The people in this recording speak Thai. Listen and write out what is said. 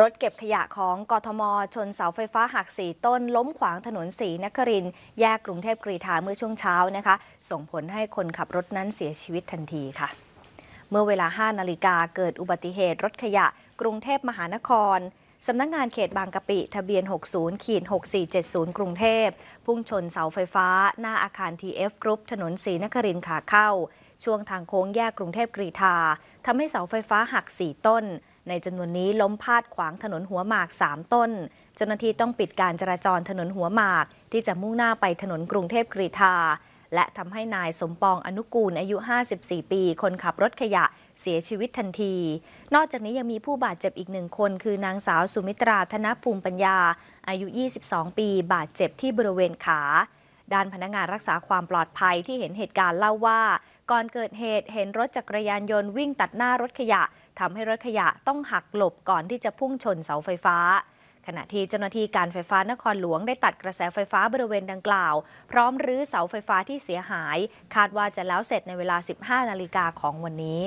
รถเก็บขยะของกทมชนเสาไฟฟ้าหักสีต้น ล้มขวางถนนสีนคริน แยกกรุงเทพกรีฑาเมื่อช่วงเช้านะคะ ส่งผลให้คนขับรถนั้นเสียชีวิตทันทีค่ะ เมื่อเวลา5นาฬิกาเกิดอุบัติเหตุรถขยะกรุงเทพมหานคร สำนักงงานเขตบางกะปิ ทะเบียน 60ขีด6470 กรุงเทพ พุ่งชนเสาไฟฟ้า หน้าอาคาร TF g r o u ปถนนสีนครินขาเข้า ช่วงทางโค้งแยกกรุงเทพกรีฑาทำให้เสาไฟฟ้าหัก 4 ต้นในจำนวนนี้ล้มพาดขวางถนนหัวหมาก 3 ต้น เจ้าหน้าที่ต้องปิดการจราจรถนนหัวหมาก ที่จะมุ่งหน้าไปถนนกรุงเทพกรีฑาและทำให้นายสมปองอนุกูลอายุ 54 ปี คนขับรถขยะ เสียชีวิตทันที นอกจากนี้ยังมีผู้บาดเจ็บอีกหนึ่งคน คือนางสาวสุมิตราธนภูมิปัญญา อายุ 22 ปี บาดเจ็บที่บริเวณขาด้านพนักงานรักษาความปลอดภัยที่เห็นเหตุการณ์เล่าว่า ก่อนเกิดเหตุเห็นรถจักรยานยนต์วิ่งตัดหน้ารถขยะ ทำให้รถขยะต้องหักหลบก่อนที่จะพุ่งชนเสาไฟฟ้า ขณะที่เจ้าหน้าที่การไฟฟ้านครหลวงได้ตัดกระแสไฟฟ้าบริเวณดังกล่าว พร้อมรื้อเสาไฟฟ้าที่เสียหาย คาดว่าจะแล้วเสร็จในเวลา 15 นาฬิกาของวันนี้